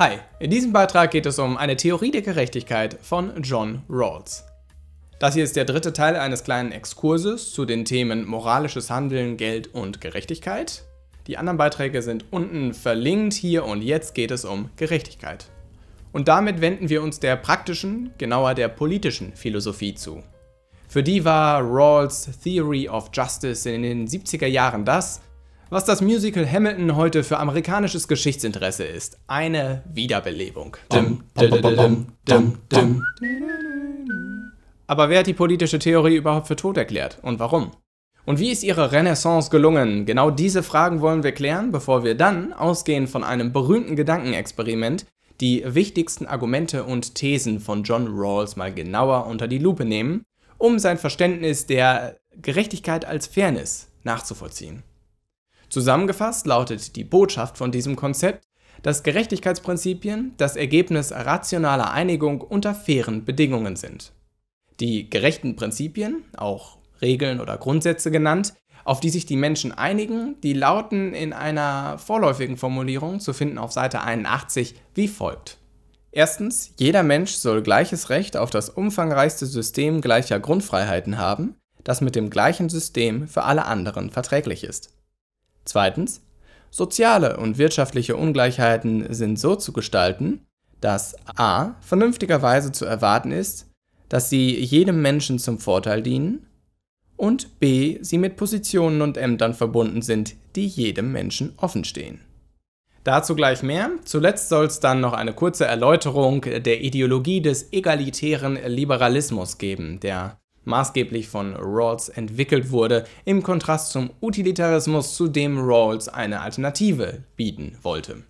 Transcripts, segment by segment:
Hi, in diesem Beitrag geht es um eine Theorie der Gerechtigkeit von John Rawls. Das hier ist der dritte Teil eines kleinen Exkurses zu den Themen moralisches Handeln, Geld und Gerechtigkeit. Die anderen Beiträge sind unten verlinkt hier und jetzt geht es um Gerechtigkeit. Und damit wenden wir uns der praktischen, genauer der politischen Philosophie zu. Für die war Rawls Theory of Justice in den 70er Jahren das, was das Musical Hamilton heute für amerikanisches Geschichtsinteresse ist. Eine Wiederbelebung. Aber wer hat die politische Theorie überhaupt für tot erklärt und warum? Und wie ist ihre Renaissance gelungen? Genau diese Fragen wollen wir klären, bevor wir dann, ausgehend von einem berühmten Gedankenexperiment, die wichtigsten Argumente und Thesen von John Rawls mal genauer unter die Lupe nehmen, um sein Verständnis der Gerechtigkeit als Fairness nachzuvollziehen. Zusammengefasst lautet die Botschaft von diesem Konzept, dass Gerechtigkeitsprinzipien das Ergebnis rationaler Einigung unter fairen Bedingungen sind. Die gerechten Prinzipien, auch Regeln oder Grundsätze genannt, auf die sich die Menschen einigen, die lauten in einer vorläufigen Formulierung zu finden auf Seite 81 wie folgt. Erstens, jeder Mensch soll gleiches Recht auf das umfangreichste System gleicher Grundfreiheiten haben, das mit dem gleichen System für alle anderen verträglich ist. Zweitens, soziale und wirtschaftliche Ungleichheiten sind so zu gestalten, dass a. vernünftigerweise zu erwarten ist, dass sie jedem Menschen zum Vorteil dienen und b. sie mit Positionen und Ämtern verbunden sind, die jedem Menschen offenstehen. Dazu gleich mehr. Zuletzt soll es dann noch eine kurze Erläuterung der Ideologie des egalitären Liberalismus geben, der maßgeblich von Rawls entwickelt wurde, im Kontrast zum Utilitarismus, zu dem Rawls eine Alternative bieten wollte.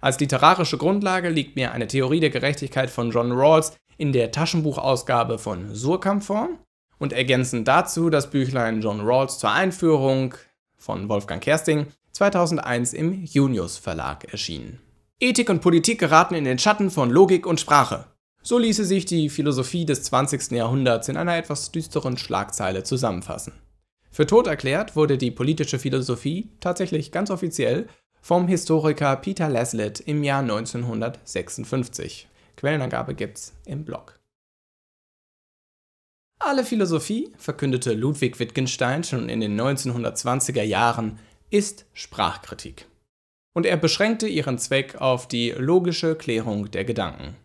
Als literarische Grundlage liegt mir eine Theorie der Gerechtigkeit von John Rawls in der Taschenbuchausgabe von Surkamp vor und ergänzend dazu das Büchlein John Rawls zur Einführung von Wolfgang Kersting 2001 im Junius Verlag erschienen. Ethik und Politik geraten in den Schatten von Logik und Sprache. So ließe sich die Philosophie des 20. Jahrhunderts in einer etwas düsteren Schlagzeile zusammenfassen. Für tot erklärt wurde die politische Philosophie tatsächlich ganz offiziell vom Historiker Peter Laslett im Jahr 1956. Quellenangabe gibt's im Blog. Alle Philosophie, verkündete Ludwig Wittgenstein schon in den 1920er Jahren, ist Sprachkritik. Und er beschränkte ihren Zweck auf die logische Klärung der Gedanken.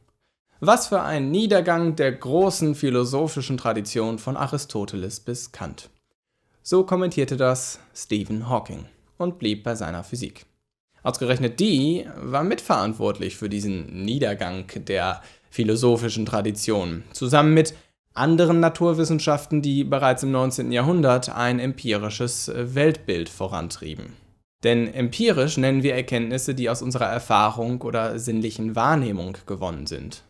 Was für ein Niedergang der großen philosophischen Tradition von Aristoteles bis Kant. So kommentierte das Stephen Hawking und blieb bei seiner Physik. Ausgerechnet die war mitverantwortlich für diesen Niedergang der philosophischen Tradition, zusammen mit anderen Naturwissenschaften, die bereits im 19. Jahrhundert ein empirisches Weltbild vorantrieben. Denn empirisch nennen wir Erkenntnisse, die aus unserer Erfahrung oder sinnlichen Wahrnehmung gewonnen sind.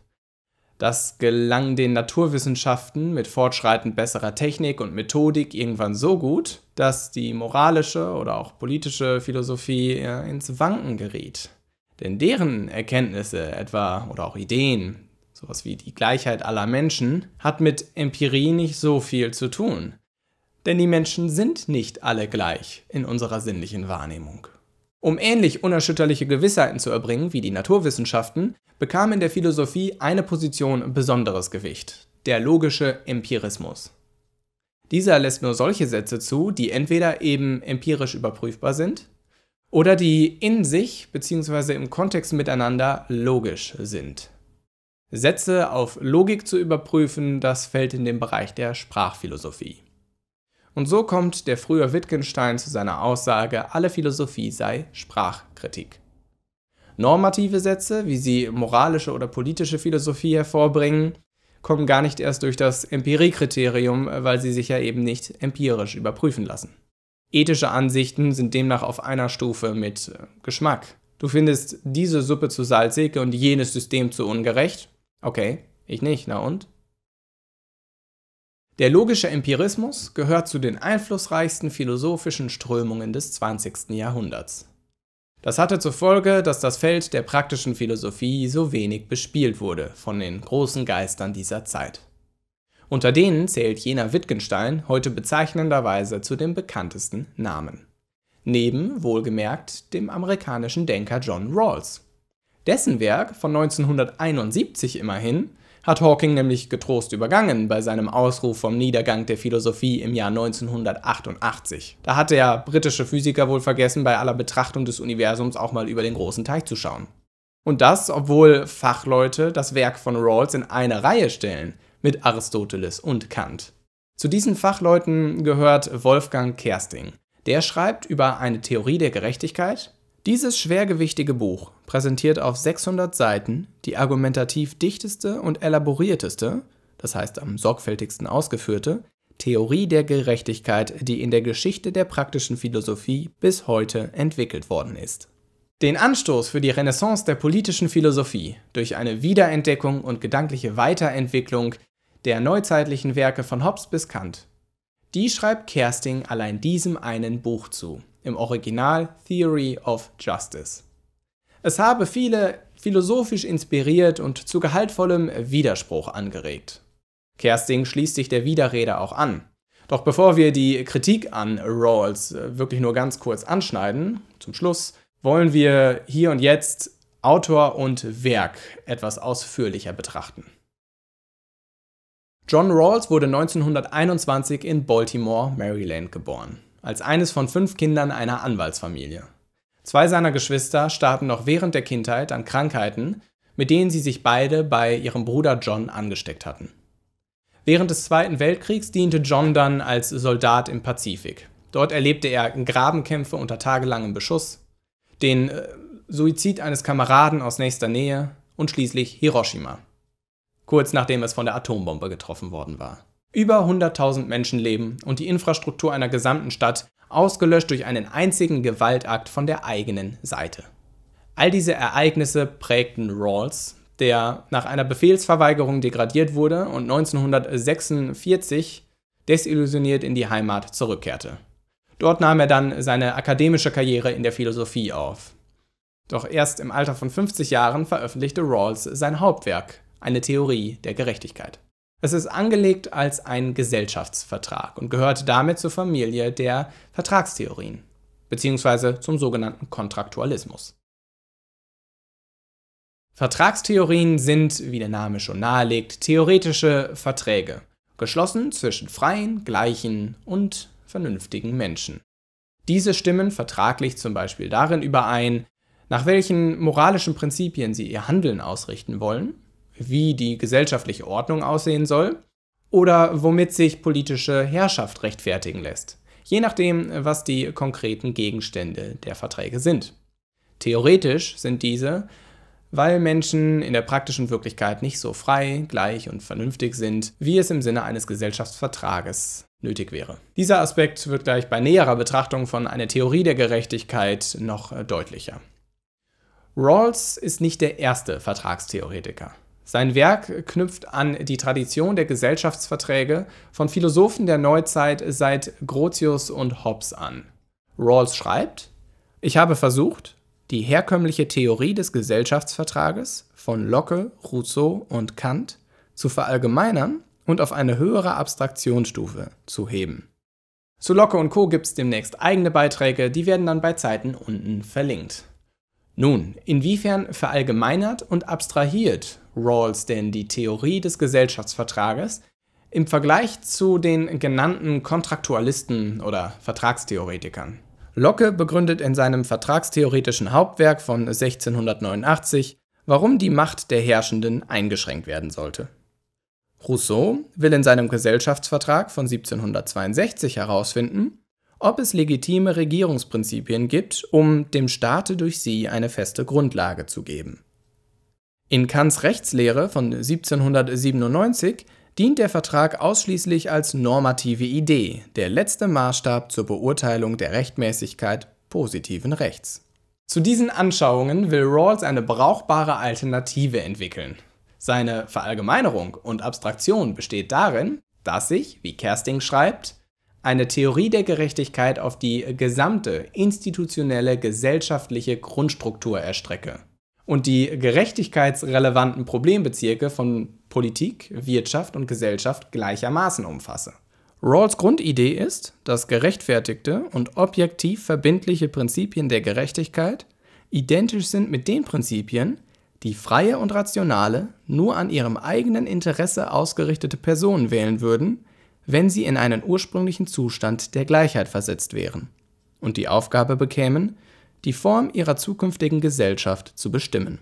Das gelang den Naturwissenschaften mit fortschreitend besserer Technik und Methodik irgendwann so gut, dass die moralische oder auch politische Philosophie ins Wanken geriet. Denn deren Erkenntnisse etwa oder auch Ideen, sowas wie die Gleichheit aller Menschen, hat mit Empirie nicht so viel zu tun. Denn die Menschen sind nicht alle gleich in unserer sinnlichen Wahrnehmung. Um ähnlich unerschütterliche Gewissheiten zu erbringen wie die Naturwissenschaften, bekam in der Philosophie eine Position besonderes Gewicht, der logische Empirismus. Dieser lässt nur solche Sätze zu, die entweder eben empirisch überprüfbar sind oder die in sich bzw. im Kontext miteinander logisch sind. Sätze auf Logik zu überprüfen, das fällt in den Bereich der Sprachphilosophie. Und so kommt der frühe Wittgenstein zu seiner Aussage, alle Philosophie sei Sprachkritik. Normative Sätze, wie sie moralische oder politische Philosophie hervorbringen, kommen gar nicht erst durch das Empiriekriterium, weil sie sich ja eben nicht empirisch überprüfen lassen. Ethische Ansichten sind demnach auf einer Stufe mit äh, Geschmack. Du findest diese Suppe zu salzig und jenes System zu ungerecht? Okay, ich nicht, na und? Der logische Empirismus gehört zu den einflussreichsten philosophischen Strömungen des 20. Jahrhunderts. Das hatte zur Folge, dass das Feld der praktischen Philosophie so wenig bespielt wurde von den großen Geistern dieser Zeit. Unter denen zählt jener Wittgenstein heute bezeichnenderweise zu den bekanntesten Namen. Neben, wohlgemerkt, dem amerikanischen Denker John Rawls. Dessen Werk von 1971 immerhin hat Hawking nämlich getrost übergangen bei seinem Ausruf vom Niedergang der Philosophie im Jahr 1988. Da hat der britische Physiker wohl vergessen, bei aller Betrachtung des Universums auch mal über den großen Teich zu schauen. Und das, obwohl Fachleute das Werk von Rawls in eine Reihe stellen mit Aristoteles und Kant. Zu diesen Fachleuten gehört Wolfgang Kersting. Der schreibt über eine Theorie der Gerechtigkeit, dieses schwergewichtige Buch präsentiert auf 600 Seiten die argumentativ dichteste und elaborierteste, das heißt am sorgfältigsten ausgeführte, Theorie der Gerechtigkeit, die in der Geschichte der praktischen Philosophie bis heute entwickelt worden ist. Den Anstoß für die Renaissance der politischen Philosophie durch eine Wiederentdeckung und gedankliche Weiterentwicklung der neuzeitlichen Werke von Hobbes bis Kant, die schreibt Kersting allein diesem einen Buch zu im Original Theory of Justice. Es habe viele philosophisch inspiriert und zu gehaltvollem Widerspruch angeregt. Kersting schließt sich der Widerrede auch an. Doch bevor wir die Kritik an Rawls äh, wirklich nur ganz kurz anschneiden, zum Schluss, wollen wir hier und jetzt Autor und Werk etwas ausführlicher betrachten. John Rawls wurde 1921 in Baltimore, Maryland geboren als eines von fünf Kindern einer Anwaltsfamilie. Zwei seiner Geschwister starben noch während der Kindheit an Krankheiten, mit denen sie sich beide bei ihrem Bruder John angesteckt hatten. Während des Zweiten Weltkriegs diente John dann als Soldat im Pazifik. Dort erlebte er Grabenkämpfe unter tagelangem Beschuss, den äh, Suizid eines Kameraden aus nächster Nähe und schließlich Hiroshima, kurz nachdem es von der Atombombe getroffen worden war über 100.000 Menschen leben und die Infrastruktur einer gesamten Stadt ausgelöscht durch einen einzigen Gewaltakt von der eigenen Seite. All diese Ereignisse prägten Rawls, der nach einer Befehlsverweigerung degradiert wurde und 1946 desillusioniert in die Heimat zurückkehrte. Dort nahm er dann seine akademische Karriere in der Philosophie auf. Doch erst im Alter von 50 Jahren veröffentlichte Rawls sein Hauptwerk, eine Theorie der Gerechtigkeit. Es ist angelegt als ein Gesellschaftsvertrag und gehört damit zur Familie der Vertragstheorien bzw. zum sogenannten Kontraktualismus. Vertragstheorien sind, wie der Name schon nahelegt, theoretische Verträge, geschlossen zwischen freien, gleichen und vernünftigen Menschen. Diese stimmen vertraglich zum Beispiel darin überein, nach welchen moralischen Prinzipien sie ihr Handeln ausrichten wollen wie die gesellschaftliche Ordnung aussehen soll oder womit sich politische Herrschaft rechtfertigen lässt, je nachdem, was die konkreten Gegenstände der Verträge sind. Theoretisch sind diese, weil Menschen in der praktischen Wirklichkeit nicht so frei, gleich und vernünftig sind, wie es im Sinne eines Gesellschaftsvertrages nötig wäre. Dieser Aspekt wird gleich bei näherer Betrachtung von einer Theorie der Gerechtigkeit noch deutlicher. Rawls ist nicht der erste Vertragstheoretiker. Sein Werk knüpft an die Tradition der Gesellschaftsverträge von Philosophen der Neuzeit seit Grotius und Hobbes an. Rawls schreibt, ich habe versucht, die herkömmliche Theorie des Gesellschaftsvertrages von Locke, Rousseau und Kant zu verallgemeinern und auf eine höhere Abstraktionsstufe zu heben. Zu Locke und Co. gibt es demnächst eigene Beiträge, die werden dann bei Zeiten unten verlinkt. Nun, inwiefern verallgemeinert und abstrahiert Rawls denn die Theorie des Gesellschaftsvertrages im Vergleich zu den genannten Kontraktualisten oder Vertragstheoretikern? Locke begründet in seinem vertragstheoretischen Hauptwerk von 1689, warum die Macht der Herrschenden eingeschränkt werden sollte. Rousseau will in seinem Gesellschaftsvertrag von 1762 herausfinden, ob es legitime Regierungsprinzipien gibt, um dem Staate durch sie eine feste Grundlage zu geben. In Kants Rechtslehre von 1797 dient der Vertrag ausschließlich als normative Idee, der letzte Maßstab zur Beurteilung der Rechtmäßigkeit positiven Rechts. Zu diesen Anschauungen will Rawls eine brauchbare Alternative entwickeln. Seine Verallgemeinerung und Abstraktion besteht darin, dass sich, wie Kersting schreibt, eine Theorie der Gerechtigkeit auf die gesamte institutionelle gesellschaftliche Grundstruktur erstrecke und die gerechtigkeitsrelevanten Problembezirke von Politik, Wirtschaft und Gesellschaft gleichermaßen umfasse. Rawls Grundidee ist, dass gerechtfertigte und objektiv verbindliche Prinzipien der Gerechtigkeit identisch sind mit den Prinzipien, die freie und rationale, nur an ihrem eigenen Interesse ausgerichtete Personen wählen würden, wenn sie in einen ursprünglichen Zustand der Gleichheit versetzt wären und die Aufgabe bekämen, die Form ihrer zukünftigen Gesellschaft zu bestimmen.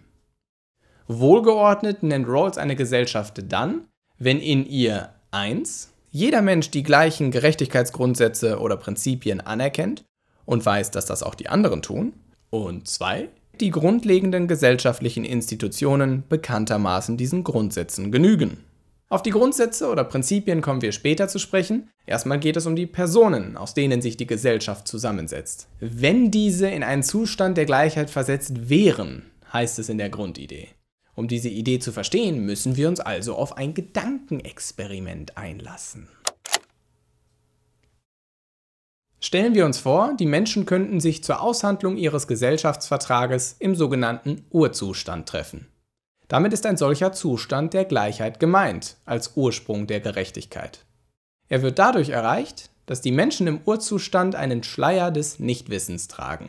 Wohlgeordnet nennt Rawls eine Gesellschaft dann, wenn in ihr 1 jeder Mensch die gleichen Gerechtigkeitsgrundsätze oder Prinzipien anerkennt und weiß, dass das auch die anderen tun, und 2 die grundlegenden gesellschaftlichen Institutionen bekanntermaßen diesen Grundsätzen genügen. Auf die Grundsätze oder Prinzipien kommen wir später zu sprechen. Erstmal geht es um die Personen, aus denen sich die Gesellschaft zusammensetzt. Wenn diese in einen Zustand der Gleichheit versetzt wären, heißt es in der Grundidee. Um diese Idee zu verstehen, müssen wir uns also auf ein Gedankenexperiment einlassen. Stellen wir uns vor, die Menschen könnten sich zur Aushandlung ihres Gesellschaftsvertrages im sogenannten Urzustand treffen. Damit ist ein solcher Zustand der Gleichheit gemeint, als Ursprung der Gerechtigkeit. Er wird dadurch erreicht, dass die Menschen im Urzustand einen Schleier des Nichtwissens tragen.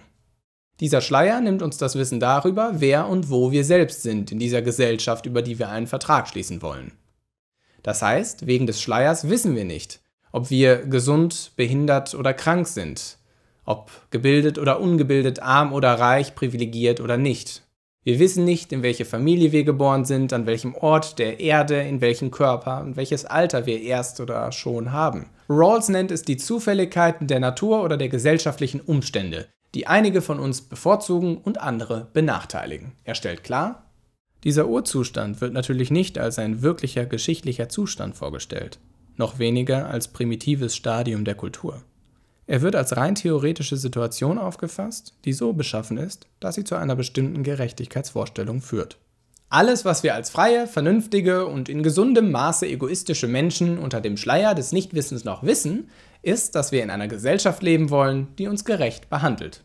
Dieser Schleier nimmt uns das Wissen darüber, wer und wo wir selbst sind in dieser Gesellschaft, über die wir einen Vertrag schließen wollen. Das heißt, wegen des Schleiers wissen wir nicht, ob wir gesund, behindert oder krank sind, ob gebildet oder ungebildet, arm oder reich, privilegiert oder nicht. Wir wissen nicht, in welche Familie wir geboren sind, an welchem Ort der Erde, in welchem Körper und welches Alter wir erst oder schon haben. Rawls nennt es die Zufälligkeiten der Natur oder der gesellschaftlichen Umstände, die einige von uns bevorzugen und andere benachteiligen. Er stellt klar, dieser Urzustand wird natürlich nicht als ein wirklicher geschichtlicher Zustand vorgestellt, noch weniger als primitives Stadium der Kultur. Er wird als rein theoretische Situation aufgefasst, die so beschaffen ist, dass sie zu einer bestimmten Gerechtigkeitsvorstellung führt. Alles, was wir als freie, vernünftige und in gesundem Maße egoistische Menschen unter dem Schleier des Nichtwissens noch wissen, ist, dass wir in einer Gesellschaft leben wollen, die uns gerecht behandelt.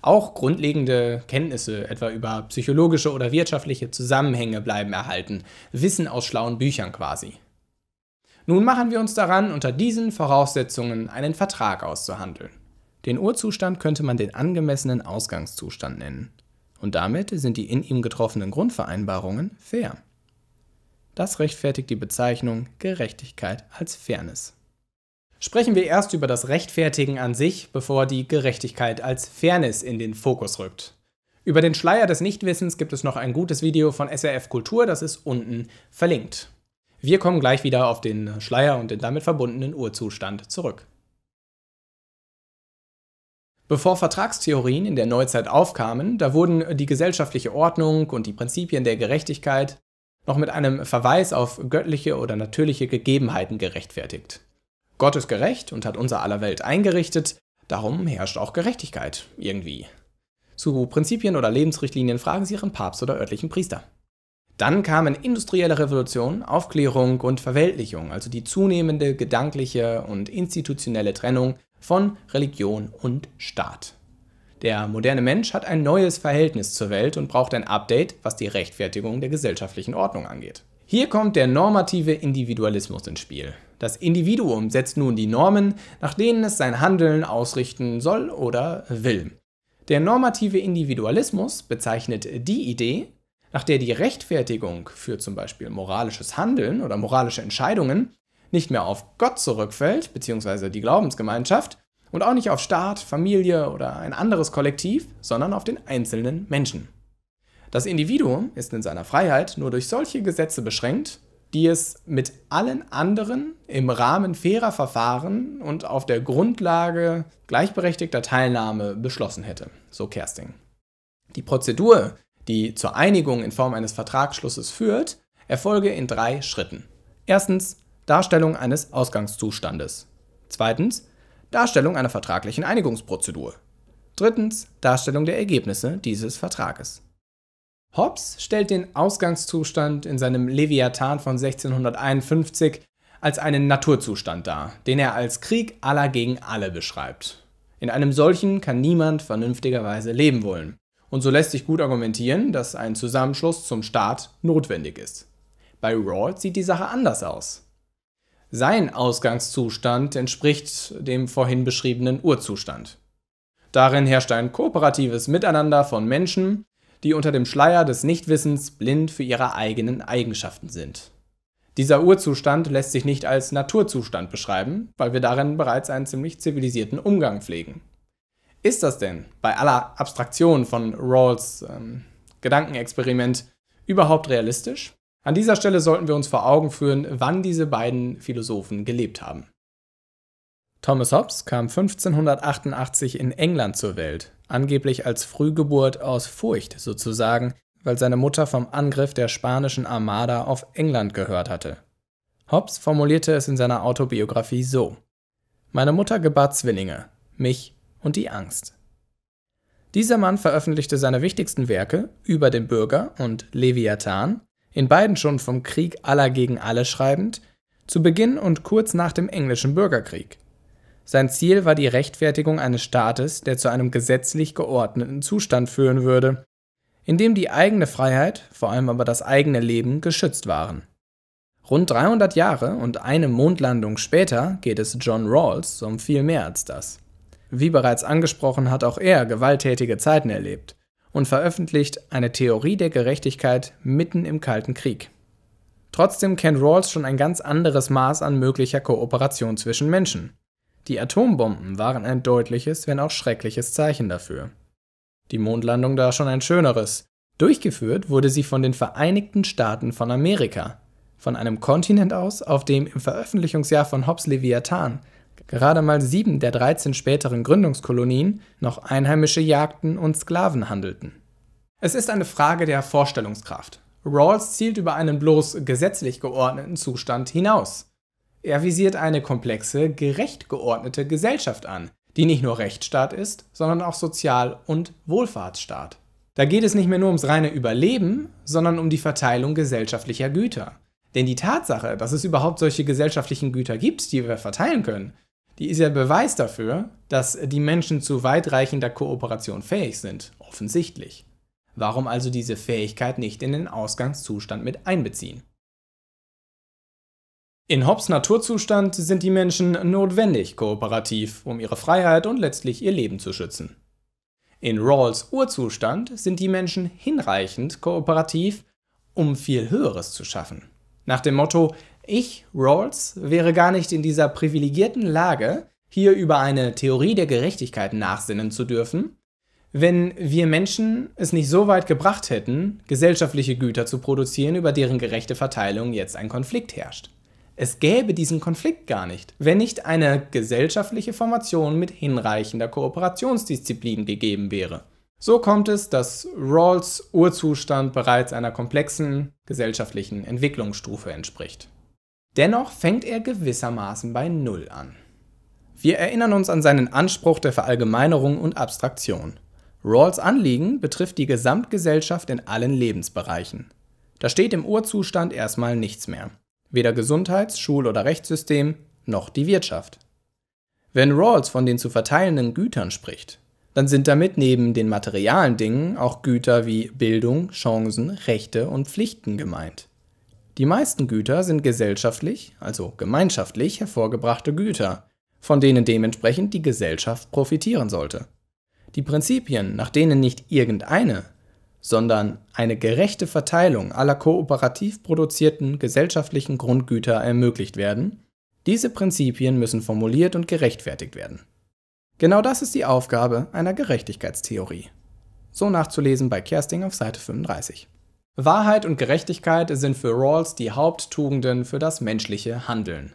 Auch grundlegende Kenntnisse, etwa über psychologische oder wirtschaftliche Zusammenhänge, bleiben erhalten. Wissen aus schlauen Büchern quasi. Nun machen wir uns daran, unter diesen Voraussetzungen einen Vertrag auszuhandeln. Den Urzustand könnte man den angemessenen Ausgangszustand nennen. Und damit sind die in ihm getroffenen Grundvereinbarungen fair. Das rechtfertigt die Bezeichnung Gerechtigkeit als Fairness. Sprechen wir erst über das Rechtfertigen an sich, bevor die Gerechtigkeit als Fairness in den Fokus rückt. Über den Schleier des Nichtwissens gibt es noch ein gutes Video von SRF Kultur, das ist unten verlinkt. Wir kommen gleich wieder auf den Schleier und den damit verbundenen Urzustand zurück. Bevor Vertragstheorien in der Neuzeit aufkamen, da wurden die gesellschaftliche Ordnung und die Prinzipien der Gerechtigkeit noch mit einem Verweis auf göttliche oder natürliche Gegebenheiten gerechtfertigt. Gott ist gerecht und hat unser aller Welt eingerichtet, darum herrscht auch Gerechtigkeit irgendwie. Zu Prinzipien oder Lebensrichtlinien fragen Sie Ihren Papst oder örtlichen Priester. Dann kamen industrielle Revolution, Aufklärung und Verweltlichung, also die zunehmende gedankliche und institutionelle Trennung von Religion und Staat. Der moderne Mensch hat ein neues Verhältnis zur Welt und braucht ein Update, was die Rechtfertigung der gesellschaftlichen Ordnung angeht. Hier kommt der normative Individualismus ins Spiel. Das Individuum setzt nun die Normen, nach denen es sein Handeln ausrichten soll oder will. Der normative Individualismus bezeichnet die Idee, nach der die Rechtfertigung für zum Beispiel moralisches Handeln oder moralische Entscheidungen nicht mehr auf Gott zurückfällt, beziehungsweise die Glaubensgemeinschaft, und auch nicht auf Staat, Familie oder ein anderes Kollektiv, sondern auf den einzelnen Menschen. Das Individuum ist in seiner Freiheit nur durch solche Gesetze beschränkt, die es mit allen anderen im Rahmen fairer Verfahren und auf der Grundlage gleichberechtigter Teilnahme beschlossen hätte, so Kersting. Die Prozedur, die zur Einigung in Form eines Vertragsschlusses führt, erfolge in drei Schritten. Erstens Darstellung eines Ausgangszustandes. Zweitens Darstellung einer vertraglichen Einigungsprozedur. Drittens Darstellung der Ergebnisse dieses Vertrages. Hobbes stellt den Ausgangszustand in seinem Leviathan von 1651 als einen Naturzustand dar, den er als Krieg aller gegen alle beschreibt. In einem solchen kann niemand vernünftigerweise leben wollen. Und so lässt sich gut argumentieren, dass ein Zusammenschluss zum Staat notwendig ist. Bei Rawls sieht die Sache anders aus. Sein Ausgangszustand entspricht dem vorhin beschriebenen Urzustand. Darin herrscht ein kooperatives Miteinander von Menschen, die unter dem Schleier des Nichtwissens blind für ihre eigenen Eigenschaften sind. Dieser Urzustand lässt sich nicht als Naturzustand beschreiben, weil wir darin bereits einen ziemlich zivilisierten Umgang pflegen ist das denn bei aller Abstraktion von Rawls ähm, Gedankenexperiment überhaupt realistisch? An dieser Stelle sollten wir uns vor Augen führen, wann diese beiden Philosophen gelebt haben. Thomas Hobbes kam 1588 in England zur Welt, angeblich als Frühgeburt aus Furcht sozusagen, weil seine Mutter vom Angriff der spanischen Armada auf England gehört hatte. Hobbes formulierte es in seiner Autobiografie so: Meine Mutter gebar Zwillinge, mich und die Angst. Dieser Mann veröffentlichte seine wichtigsten Werke über den Bürger und Leviathan, in beiden schon vom Krieg aller gegen alle schreibend, zu Beginn und kurz nach dem englischen Bürgerkrieg. Sein Ziel war die Rechtfertigung eines Staates, der zu einem gesetzlich geordneten Zustand führen würde, in dem die eigene Freiheit, vor allem aber das eigene Leben, geschützt waren. Rund 300 Jahre und eine Mondlandung später geht es John Rawls um viel mehr als das. Wie bereits angesprochen, hat auch er gewalttätige Zeiten erlebt und veröffentlicht eine Theorie der Gerechtigkeit mitten im Kalten Krieg. Trotzdem kennt Rawls schon ein ganz anderes Maß an möglicher Kooperation zwischen Menschen. Die Atombomben waren ein deutliches, wenn auch schreckliches Zeichen dafür. Die Mondlandung da schon ein schöneres. Durchgeführt wurde sie von den Vereinigten Staaten von Amerika, von einem Kontinent aus, auf dem im Veröffentlichungsjahr von Hobbes Leviathan Gerade mal sieben der 13 späteren Gründungskolonien noch Einheimische Jagden und Sklaven handelten. Es ist eine Frage der Vorstellungskraft. Rawls zielt über einen bloß gesetzlich geordneten Zustand hinaus. Er visiert eine komplexe, gerecht geordnete Gesellschaft an, die nicht nur Rechtsstaat ist, sondern auch Sozial- und Wohlfahrtsstaat. Da geht es nicht mehr nur ums reine Überleben, sondern um die Verteilung gesellschaftlicher Güter. Denn die Tatsache, dass es überhaupt solche gesellschaftlichen Güter gibt, die wir verteilen können, die ist ja Beweis dafür, dass die Menschen zu weitreichender Kooperation fähig sind, offensichtlich. Warum also diese Fähigkeit nicht in den Ausgangszustand mit einbeziehen? In Hobbes Naturzustand sind die Menschen notwendig kooperativ, um ihre Freiheit und letztlich ihr Leben zu schützen. In Rawls Urzustand sind die Menschen hinreichend kooperativ, um viel Höheres zu schaffen. Nach dem Motto, ich, Rawls, wäre gar nicht in dieser privilegierten Lage, hier über eine Theorie der Gerechtigkeit nachsinnen zu dürfen, wenn wir Menschen es nicht so weit gebracht hätten, gesellschaftliche Güter zu produzieren, über deren gerechte Verteilung jetzt ein Konflikt herrscht. Es gäbe diesen Konflikt gar nicht, wenn nicht eine gesellschaftliche Formation mit hinreichender Kooperationsdisziplin gegeben wäre. So kommt es, dass Rawls Urzustand bereits einer komplexen gesellschaftlichen Entwicklungsstufe entspricht. Dennoch fängt er gewissermaßen bei Null an. Wir erinnern uns an seinen Anspruch der Verallgemeinerung und Abstraktion. Rawls Anliegen betrifft die Gesamtgesellschaft in allen Lebensbereichen. Da steht im Urzustand erstmal nichts mehr. Weder Gesundheits-, Schul- oder Rechtssystem noch die Wirtschaft. Wenn Rawls von den zu verteilenden Gütern spricht, dann sind damit neben den materialen Dingen auch Güter wie Bildung, Chancen, Rechte und Pflichten gemeint. Die meisten Güter sind gesellschaftlich, also gemeinschaftlich hervorgebrachte Güter, von denen dementsprechend die Gesellschaft profitieren sollte. Die Prinzipien, nach denen nicht irgendeine, sondern eine gerechte Verteilung aller kooperativ produzierten gesellschaftlichen Grundgüter ermöglicht werden, diese Prinzipien müssen formuliert und gerechtfertigt werden. Genau das ist die Aufgabe einer Gerechtigkeitstheorie. So nachzulesen bei Kersting auf Seite 35. Wahrheit und Gerechtigkeit sind für Rawls die Haupttugenden für das menschliche Handeln.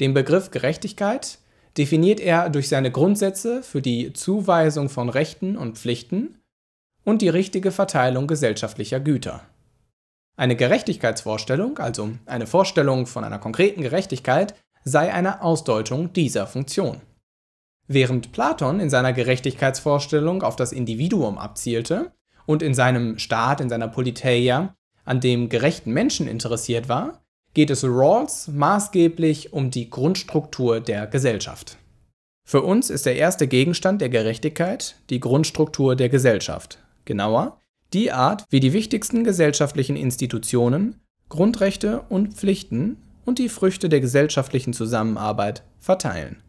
Den Begriff Gerechtigkeit definiert er durch seine Grundsätze für die Zuweisung von Rechten und Pflichten und die richtige Verteilung gesellschaftlicher Güter. Eine Gerechtigkeitsvorstellung, also eine Vorstellung von einer konkreten Gerechtigkeit, sei eine Ausdeutung dieser Funktion. Während Platon in seiner Gerechtigkeitsvorstellung auf das Individuum abzielte, und in seinem Staat, in seiner Politeia, an dem gerechten Menschen interessiert war, geht es Rawls maßgeblich um die Grundstruktur der Gesellschaft. Für uns ist der erste Gegenstand der Gerechtigkeit die Grundstruktur der Gesellschaft, genauer die Art, wie die wichtigsten gesellschaftlichen Institutionen, Grundrechte und Pflichten und die Früchte der gesellschaftlichen Zusammenarbeit verteilen.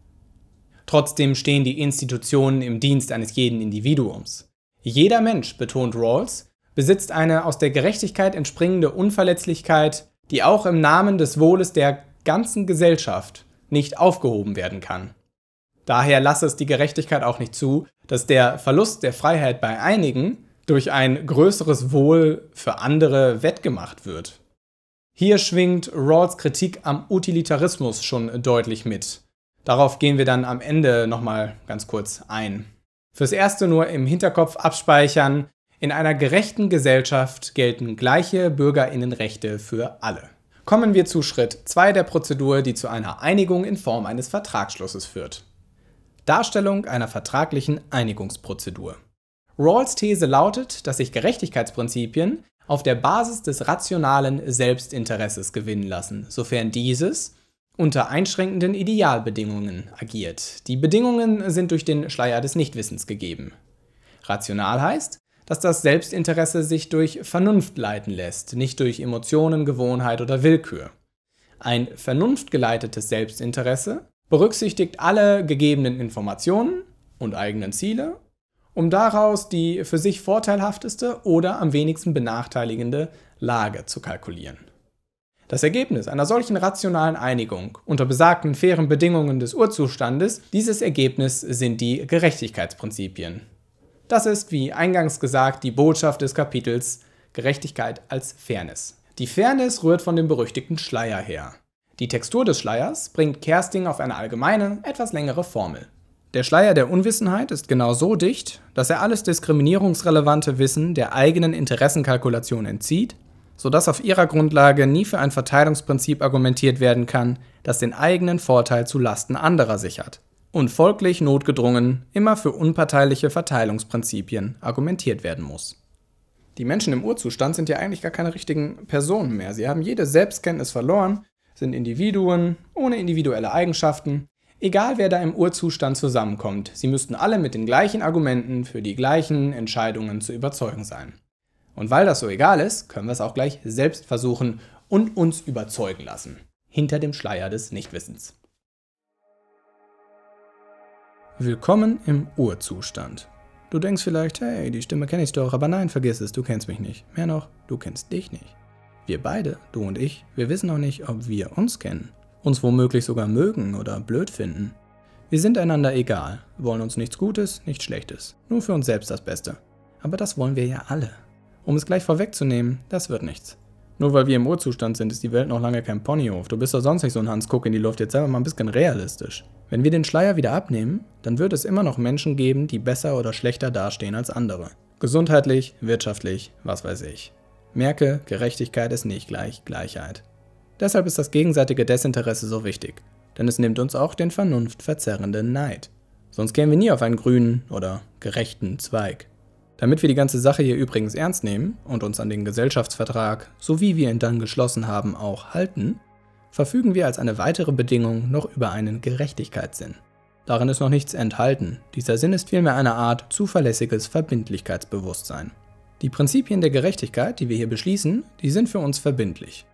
Trotzdem stehen die Institutionen im Dienst eines jeden Individuums. Jeder Mensch, betont Rawls, besitzt eine aus der Gerechtigkeit entspringende Unverletzlichkeit, die auch im Namen des Wohles der ganzen Gesellschaft nicht aufgehoben werden kann. Daher lasse es die Gerechtigkeit auch nicht zu, dass der Verlust der Freiheit bei einigen durch ein größeres Wohl für andere wettgemacht wird. Hier schwingt Rawls Kritik am Utilitarismus schon deutlich mit. Darauf gehen wir dann am Ende nochmal ganz kurz ein. Fürs Erste nur im Hinterkopf abspeichern, in einer gerechten Gesellschaft gelten gleiche Bürgerinnenrechte für alle. Kommen wir zu Schritt 2 der Prozedur, die zu einer Einigung in Form eines Vertragsschlusses führt. Darstellung einer vertraglichen Einigungsprozedur. Rawls These lautet, dass sich Gerechtigkeitsprinzipien auf der Basis des rationalen Selbstinteresses gewinnen lassen, sofern dieses unter einschränkenden Idealbedingungen agiert. Die Bedingungen sind durch den Schleier des Nichtwissens gegeben. Rational heißt, dass das Selbstinteresse sich durch Vernunft leiten lässt, nicht durch Emotionen, Gewohnheit oder Willkür. Ein vernunftgeleitetes Selbstinteresse berücksichtigt alle gegebenen Informationen und eigenen Ziele, um daraus die für sich vorteilhafteste oder am wenigsten benachteiligende Lage zu kalkulieren. Das Ergebnis einer solchen rationalen Einigung unter besagten fairen Bedingungen des Urzustandes, dieses Ergebnis sind die Gerechtigkeitsprinzipien. Das ist, wie eingangs gesagt, die Botschaft des Kapitels Gerechtigkeit als Fairness. Die Fairness rührt von dem berüchtigten Schleier her. Die Textur des Schleiers bringt Kersting auf eine allgemeine, etwas längere Formel. Der Schleier der Unwissenheit ist genau so dicht, dass er alles diskriminierungsrelevante Wissen der eigenen Interessenkalkulation entzieht sodass auf ihrer Grundlage nie für ein Verteilungsprinzip argumentiert werden kann, das den eigenen Vorteil zu Lasten anderer sichert und folglich notgedrungen immer für unparteiliche Verteilungsprinzipien argumentiert werden muss. Die Menschen im Urzustand sind ja eigentlich gar keine richtigen Personen mehr. Sie haben jede Selbstkenntnis verloren, sind Individuen ohne individuelle Eigenschaften. Egal wer da im Urzustand zusammenkommt, sie müssten alle mit den gleichen Argumenten für die gleichen Entscheidungen zu überzeugen sein. Und weil das so egal ist, können wir es auch gleich selbst versuchen und uns überzeugen lassen. Hinter dem Schleier des Nichtwissens. Willkommen im Urzustand. Du denkst vielleicht, hey, die Stimme kenne ich doch, aber nein, vergiss es, du kennst mich nicht. Mehr noch, du kennst dich nicht. Wir beide, du und ich, wir wissen auch nicht, ob wir uns kennen, uns womöglich sogar mögen oder blöd finden. Wir sind einander egal, wollen uns nichts Gutes, nichts Schlechtes, nur für uns selbst das Beste. Aber das wollen wir ja alle. Um es gleich vorwegzunehmen, das wird nichts. Nur weil wir im Urzustand sind, ist die Welt noch lange kein Ponyhof. Du bist doch sonst nicht so ein Hans Kuck in die Luft. Jetzt sei mal ein bisschen realistisch. Wenn wir den Schleier wieder abnehmen, dann wird es immer noch Menschen geben, die besser oder schlechter dastehen als andere. Gesundheitlich, wirtschaftlich, was weiß ich. Merke, Gerechtigkeit ist nicht gleich Gleichheit. Deshalb ist das gegenseitige Desinteresse so wichtig, denn es nimmt uns auch den vernunftverzerrenden Neid. Sonst kämen wir nie auf einen grünen oder gerechten Zweig. Damit wir die ganze Sache hier übrigens ernst nehmen und uns an den Gesellschaftsvertrag, so wie wir ihn dann geschlossen haben, auch halten, verfügen wir als eine weitere Bedingung noch über einen Gerechtigkeitssinn. Darin ist noch nichts enthalten, dieser Sinn ist vielmehr eine Art zuverlässiges Verbindlichkeitsbewusstsein. Die Prinzipien der Gerechtigkeit, die wir hier beschließen, die sind für uns verbindlich.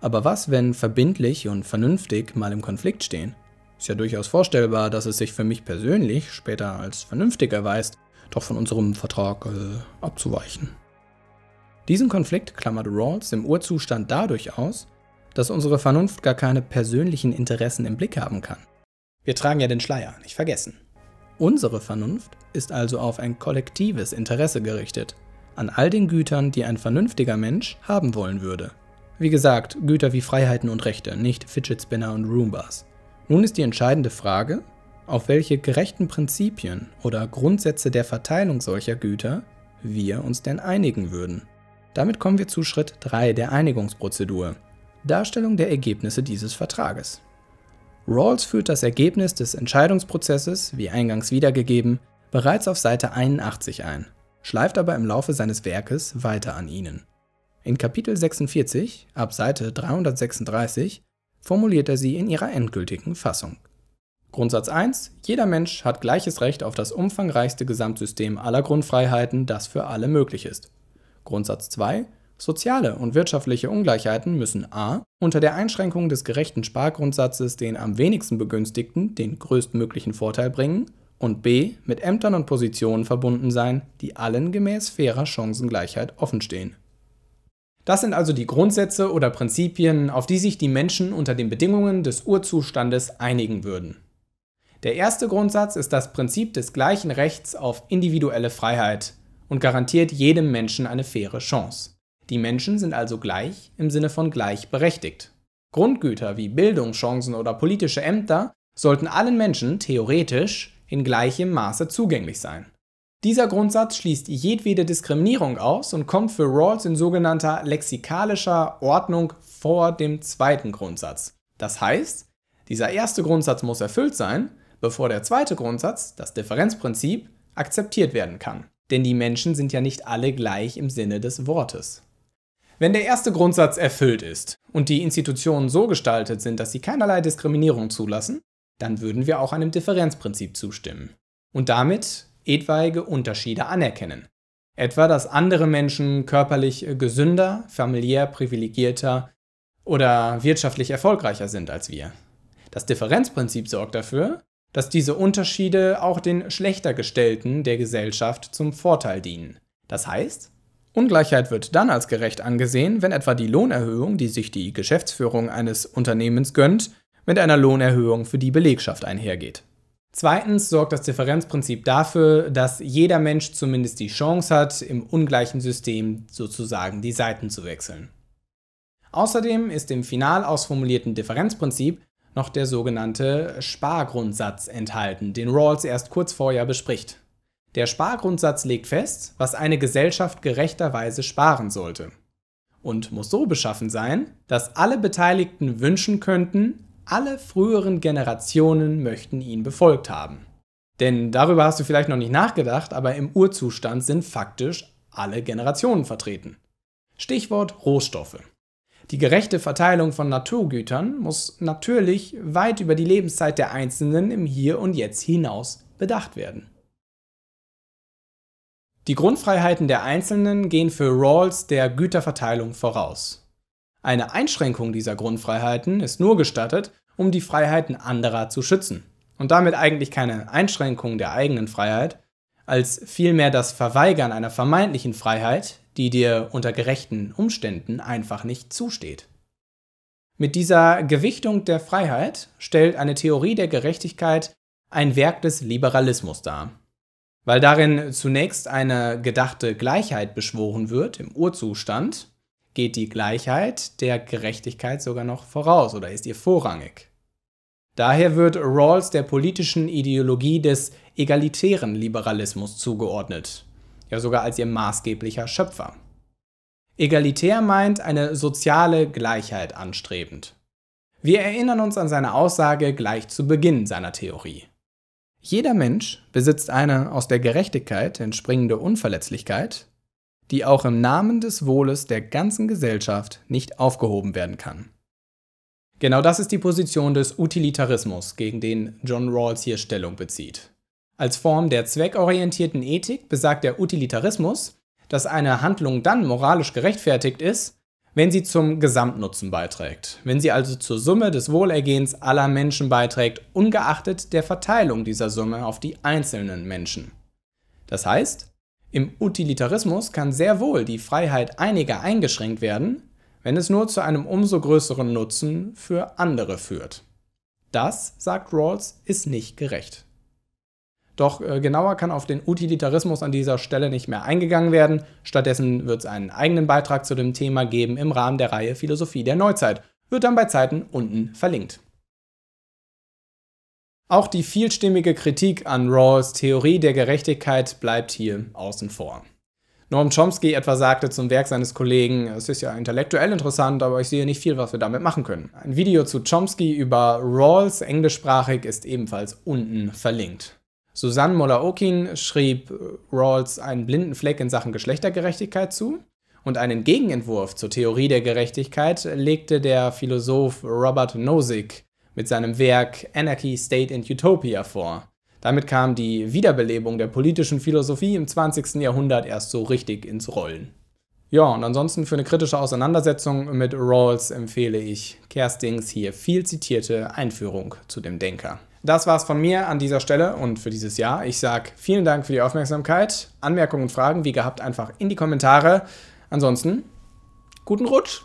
Aber was, wenn verbindlich und vernünftig mal im Konflikt stehen? Ist ja durchaus vorstellbar, dass es sich für mich persönlich später als vernünftig erweist, doch von unserem Vertrag äh, abzuweichen. Diesen Konflikt klammert Rawls im Urzustand dadurch aus, dass unsere Vernunft gar keine persönlichen Interessen im Blick haben kann. Wir tragen ja den Schleier, nicht vergessen. Unsere Vernunft ist also auf ein kollektives Interesse gerichtet, an all den Gütern, die ein vernünftiger Mensch haben wollen würde. Wie gesagt, Güter wie Freiheiten und Rechte, nicht Fidget Spinner und Roombas. Nun ist die entscheidende Frage, auf welche gerechten Prinzipien oder Grundsätze der Verteilung solcher Güter wir uns denn einigen würden. Damit kommen wir zu Schritt 3 der Einigungsprozedur, Darstellung der Ergebnisse dieses Vertrages. Rawls führt das Ergebnis des Entscheidungsprozesses, wie eingangs wiedergegeben, bereits auf Seite 81 ein, schleift aber im Laufe seines Werkes weiter an ihnen. In Kapitel 46, ab Seite 336, formuliert er sie in ihrer endgültigen Fassung. Grundsatz 1. Jeder Mensch hat gleiches Recht auf das umfangreichste Gesamtsystem aller Grundfreiheiten, das für alle möglich ist. Grundsatz 2. Soziale und wirtschaftliche Ungleichheiten müssen a. unter der Einschränkung des gerechten Spargrundsatzes den am wenigsten Begünstigten den größtmöglichen Vorteil bringen und b. mit Ämtern und Positionen verbunden sein, die allen gemäß fairer Chancengleichheit offenstehen. Das sind also die Grundsätze oder Prinzipien, auf die sich die Menschen unter den Bedingungen des Urzustandes einigen würden. Der erste Grundsatz ist das Prinzip des gleichen Rechts auf individuelle Freiheit und garantiert jedem Menschen eine faire Chance. Die Menschen sind also gleich im Sinne von gleichberechtigt. Grundgüter wie Bildungschancen oder politische Ämter sollten allen Menschen theoretisch in gleichem Maße zugänglich sein. Dieser Grundsatz schließt jedwede Diskriminierung aus und kommt für Rawls in sogenannter lexikalischer Ordnung vor dem zweiten Grundsatz. Das heißt, dieser erste Grundsatz muss erfüllt sein bevor der zweite Grundsatz, das Differenzprinzip, akzeptiert werden kann. Denn die Menschen sind ja nicht alle gleich im Sinne des Wortes. Wenn der erste Grundsatz erfüllt ist und die Institutionen so gestaltet sind, dass sie keinerlei Diskriminierung zulassen, dann würden wir auch einem Differenzprinzip zustimmen und damit etwaige Unterschiede anerkennen. Etwa, dass andere Menschen körperlich gesünder, familiär privilegierter oder wirtschaftlich erfolgreicher sind als wir. Das Differenzprinzip sorgt dafür, dass diese Unterschiede auch den schlechter gestellten der Gesellschaft zum Vorteil dienen. Das heißt, Ungleichheit wird dann als gerecht angesehen, wenn etwa die Lohnerhöhung, die sich die Geschäftsführung eines Unternehmens gönnt, mit einer Lohnerhöhung für die Belegschaft einhergeht. Zweitens sorgt das Differenzprinzip dafür, dass jeder Mensch zumindest die Chance hat, im ungleichen System sozusagen die Seiten zu wechseln. Außerdem ist im final ausformulierten Differenzprinzip noch der sogenannte Spargrundsatz enthalten, den Rawls erst kurz vorher bespricht. Der Spargrundsatz legt fest, was eine Gesellschaft gerechterweise sparen sollte und muss so beschaffen sein, dass alle Beteiligten wünschen könnten, alle früheren Generationen möchten ihn befolgt haben. Denn darüber hast du vielleicht noch nicht nachgedacht, aber im Urzustand sind faktisch alle Generationen vertreten. Stichwort Rohstoffe. Die gerechte Verteilung von Naturgütern muss natürlich weit über die Lebenszeit der Einzelnen im Hier und Jetzt hinaus bedacht werden. Die Grundfreiheiten der Einzelnen gehen für Rawls der Güterverteilung voraus. Eine Einschränkung dieser Grundfreiheiten ist nur gestattet, um die Freiheiten anderer zu schützen. Und damit eigentlich keine Einschränkung der eigenen Freiheit, als vielmehr das Verweigern einer vermeintlichen Freiheit, die dir unter gerechten Umständen einfach nicht zusteht. Mit dieser Gewichtung der Freiheit stellt eine Theorie der Gerechtigkeit ein Werk des Liberalismus dar. Weil darin zunächst eine gedachte Gleichheit beschworen wird im Urzustand, geht die Gleichheit der Gerechtigkeit sogar noch voraus oder ist ihr vorrangig. Daher wird Rawls der politischen Ideologie des egalitären Liberalismus zugeordnet, ja sogar als ihr maßgeblicher Schöpfer. Egalitär meint eine soziale Gleichheit anstrebend. Wir erinnern uns an seine Aussage gleich zu Beginn seiner Theorie. Jeder Mensch besitzt eine aus der Gerechtigkeit entspringende Unverletzlichkeit, die auch im Namen des Wohles der ganzen Gesellschaft nicht aufgehoben werden kann. Genau das ist die Position des Utilitarismus, gegen den John Rawls hier Stellung bezieht. Als Form der zweckorientierten Ethik besagt der Utilitarismus, dass eine Handlung dann moralisch gerechtfertigt ist, wenn sie zum Gesamtnutzen beiträgt, wenn sie also zur Summe des Wohlergehens aller Menschen beiträgt, ungeachtet der Verteilung dieser Summe auf die einzelnen Menschen. Das heißt, im Utilitarismus kann sehr wohl die Freiheit einiger eingeschränkt werden, wenn es nur zu einem umso größeren Nutzen für andere führt. Das, sagt Rawls, ist nicht gerecht. Doch äh, genauer kann auf den Utilitarismus an dieser Stelle nicht mehr eingegangen werden. Stattdessen wird es einen eigenen Beitrag zu dem Thema geben im Rahmen der Reihe Philosophie der Neuzeit. Wird dann bei Zeiten unten verlinkt. Auch die vielstimmige Kritik an Rawls Theorie der Gerechtigkeit bleibt hier außen vor. Norm Chomsky etwa sagte zum Werk seines Kollegen, es ist ja intellektuell interessant, aber ich sehe nicht viel, was wir damit machen können. Ein Video zu Chomsky über Rawls englischsprachig ist ebenfalls unten verlinkt. Susanne Moller-Okin schrieb äh, Rawls einen blinden Fleck in Sachen Geschlechtergerechtigkeit zu und einen Gegenentwurf zur Theorie der Gerechtigkeit legte der Philosoph Robert Nozick mit seinem Werk Anarchy, State and Utopia vor. Damit kam die Wiederbelebung der politischen Philosophie im 20. Jahrhundert erst so richtig ins Rollen. Ja, und ansonsten für eine kritische Auseinandersetzung mit Rawls empfehle ich Kerstings hier viel zitierte Einführung zu dem Denker. Das war's von mir an dieser Stelle und für dieses Jahr. Ich sage vielen Dank für die Aufmerksamkeit. Anmerkungen und Fragen, wie gehabt, einfach in die Kommentare. Ansonsten, guten Rutsch!